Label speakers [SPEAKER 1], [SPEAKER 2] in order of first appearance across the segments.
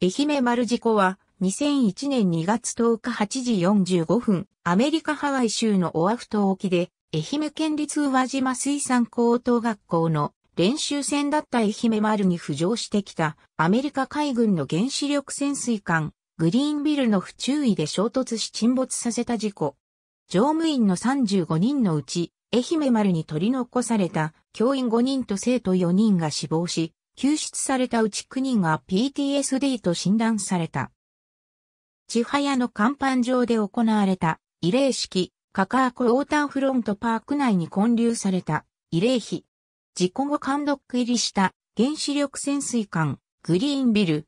[SPEAKER 1] 愛媛丸事故は2001年2月10日8時45分、アメリカハワイ州のオアフ島沖で、愛媛県立宇和島水産高等学校の練習船だった愛媛丸に浮上してきたアメリカ海軍の原子力潜水艦グリーンビルの不注意で衝突し沈没させた事故。乗務員の35人のうち、愛媛丸に取り残された教員5人と生徒4人が死亡し、救出されたうち9人が PTSD と診断された。千早の甲板上で行われた慰霊式、カカーコウォーターフロントパーク内に混流された慰霊碑。事故後監督入りした原子力潜水艦グリーンビル。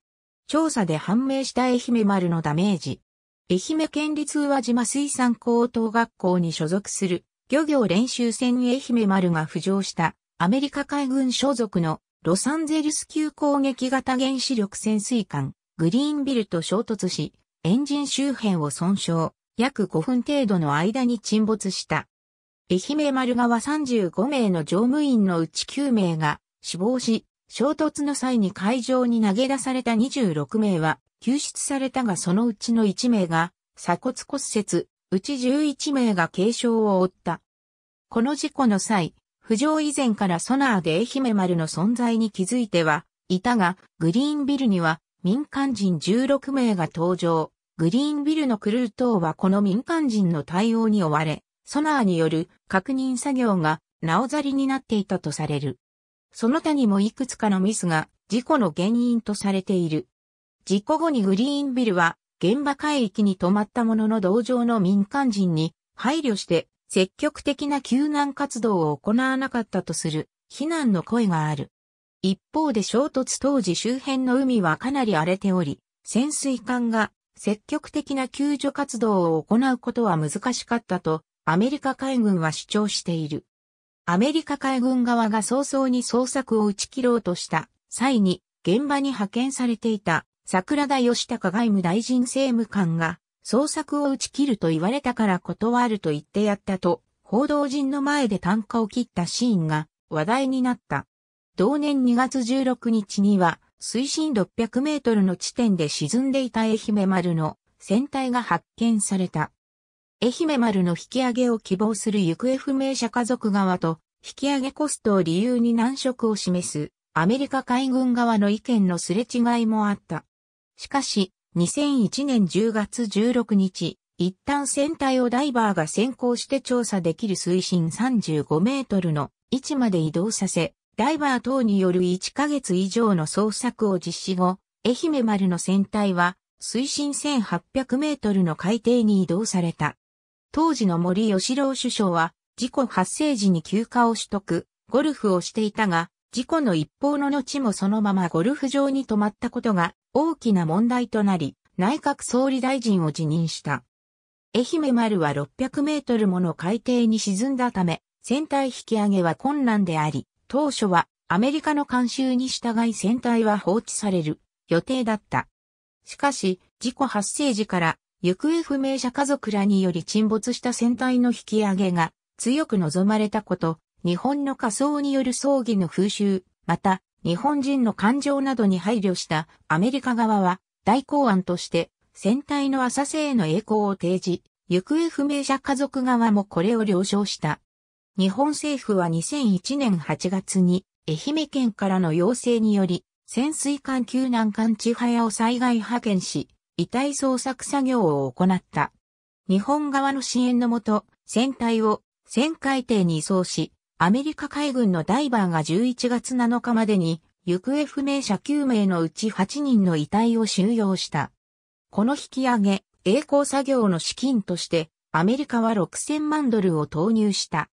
[SPEAKER 1] 調査で判明した愛媛丸のダメージ。愛媛県立宇和島水産高等学校に所属する漁業練習船愛媛丸が浮上したアメリカ海軍所属のロサンゼルス級攻撃型原子力潜水艦、グリーンビルと衝突し、エンジン周辺を損傷、約5分程度の間に沈没した。愛媛丸川35名の乗務員のうち9名が死亡し、衝突の際に海上に投げ出された26名は救出されたがそのうちの1名が鎖骨骨折、うち11名が軽傷を負った。この事故の際、浮上以前からソナーで愛媛丸の存在に気づいては、いたが、グリーンビルには民間人16名が登場。グリーンビルのクルー等はこの民間人の対応に追われ、ソナーによる確認作業がなおざりになっていたとされる。その他にもいくつかのミスが事故の原因とされている。事故後にグリーンビルは現場海域に止まったものの同乗の民間人に配慮して積極的な救難活動を行わなかったとする非難の声がある。一方で衝突当時周辺の海はかなり荒れており、潜水艦が積極的な救助活動を行うことは難しかったとアメリカ海軍は主張している。アメリカ海軍側が早々に捜索を打ち切ろうとした際に現場に派遣されていた桜田義孝外務大臣政務官が捜索を打ち切ると言われたから断ると言ってやったと、報道陣の前で単価を切ったシーンが話題になった。同年2月16日には、水深600メートルの地点で沈んでいた愛媛丸の船体が発見された。愛媛丸の引き上げを希望する行方不明者家族側と、引き上げコストを理由に難色を示す、アメリカ海軍側の意見のすれ違いもあった。しかし、2001年10月16日、一旦船体をダイバーが先行して調査できる水深35メートルの位置まで移動させ、ダイバー等による1ヶ月以上の捜索を実施後、愛媛丸の船体は水深1800メートルの海底に移動された。当時の森吉郎首相は、事故発生時に休暇を取得、ゴルフをしていたが、事故の一報の後もそのままゴルフ場に泊まったことが大きな問題となり、内閣総理大臣を辞任した。愛媛丸は600メートルもの海底に沈んだため、船体引き上げは困難であり、当初はアメリカの監修に従い船体は放置される予定だった。しかし、事故発生時から行方不明者家族らにより沈没した船体の引き上げが強く望まれたこと、日本の仮想による葬儀の風習、また日本人の感情などに配慮したアメリカ側は代行案として船体の浅瀬への栄光を提示、行方不明者家族側もこれを了承した。日本政府は2001年8月に愛媛県からの要請により潜水艦救難艦千早を災害派遣し、遺体捜索作業を行った。日本側の支援のもと、船体を船海底に移送し、アメリカ海軍のダイバーが11月7日までに行方不明者9名のうち8人の遺体を収容した。この引き上げ、栄光作業の資金としてアメリカは6000万ドルを投入した。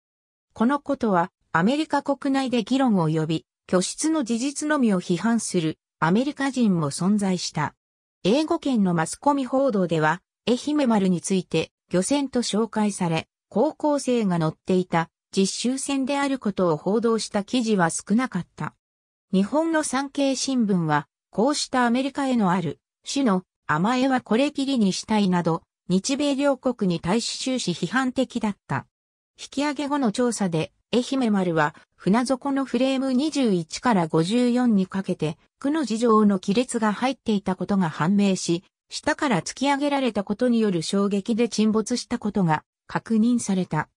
[SPEAKER 1] このことはアメリカ国内で議論を呼び、拠出の事実のみを批判するアメリカ人も存在した。英語圏のマスコミ報道では、愛媛丸について漁船と紹介され、高校生が乗っていた実習船であることを報道した記事は少なかった。日本の産経新聞は、こうしたアメリカへのある、種の甘えはこれきりにしたいなど、日米両国に対し終始批判的だった。引き上げ後の調査で、愛媛丸は船底のフレーム21から54にかけて、区の事情の亀裂が入っていたことが判明し、下から突き上げられたことによる衝撃で沈没したことが確認された。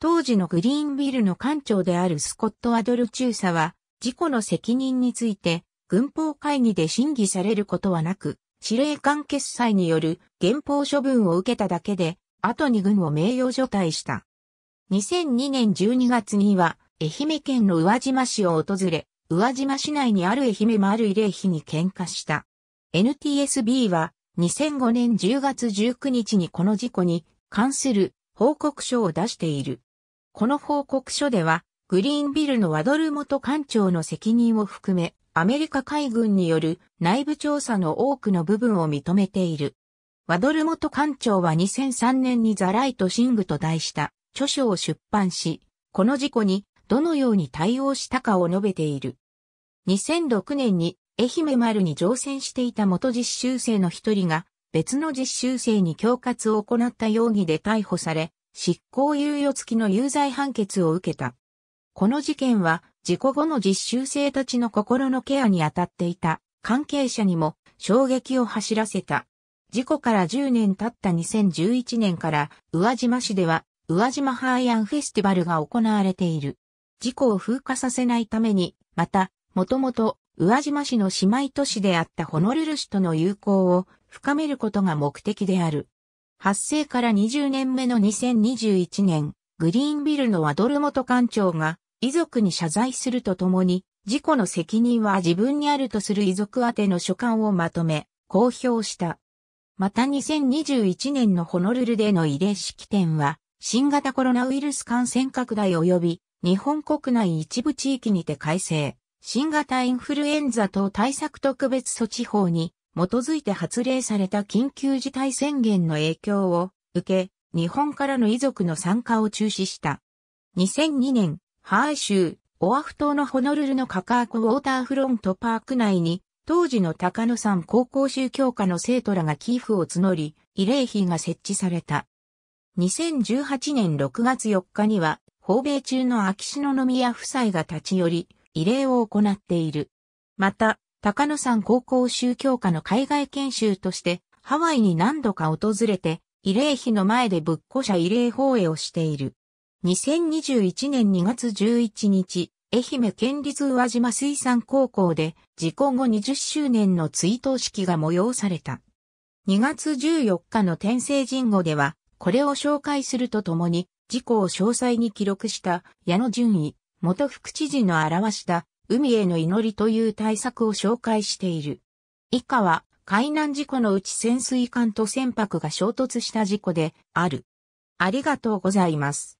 [SPEAKER 1] 当時のグリーンビルの館長であるスコット・アドル中佐は、事故の責任について、軍法会議で審議されることはなく、司令官決裁による減法処分を受けただけで、後に軍を名誉除隊した。2002年12月には、愛媛県の宇和島市を訪れ、宇和島市内にある愛媛もある慰霊碑に喧嘩した。NTSB は、2005年10月19日にこの事故に関する報告書を出している。この報告書では、グリーンビルのワドル元艦長の責任を含め、アメリカ海軍による内部調査の多くの部分を認めている。ワドル元艦長は2003年にザライトシングと題した著書を出版し、この事故にどのように対応したかを述べている。2006年に愛媛丸に乗船していた元実習生の一人が別の実習生に恐喝を行った容疑で逮捕され、執行猶予付きの有罪判決を受けた。この事件は、事故後の実習生たちの心のケアに当たっていた関係者にも衝撃を走らせた。事故から10年経った2011年から、宇和島市では、宇和島ハーヤンフェスティバルが行われている。事故を風化させないために、また、もともと、宇和島市の姉妹都市であったホノルル市との友好を深めることが目的である。発生から20年目の2021年、グリーンビルのワドル元館長が遺族に謝罪するとともに、事故の責任は自分にあるとする遺族宛ての書簡をまとめ、公表した。また2021年のホノルルでの慰霊式典は、新型コロナウイルス感染拡大及び、日本国内一部地域にて改正、新型インフルエンザ等対策特別措置法に基づいて発令された緊急事態宣言の影響を受け、日本からの遺族の参加を中止した。2002年、ハーイ州、オアフ島のホノルルのカカーコウォーターフロントパーク内に、当時の高野山高校宗教科の生徒らが寄付を募り、慰霊碑が設置された。2018年6月4日には、訪米中の秋篠宮夫妻が立ち寄り、慰霊を行っている。また、高野山高校宗教科の海外研修として、ハワイに何度か訪れて、慰霊碑の前で仏庫者慰霊放映をしている。2021年2月11日、愛媛県立宇和島水産高校で、事故後20周年の追悼式が催された。2月14日の天聖神号では、これを紹介するとともに、事故を詳細に記録した矢野順位、元副知事の表した海への祈りという対策を紹介している。以下は、海難事故のうち潜水艦と船舶が衝突した事故である。ありがとうございます。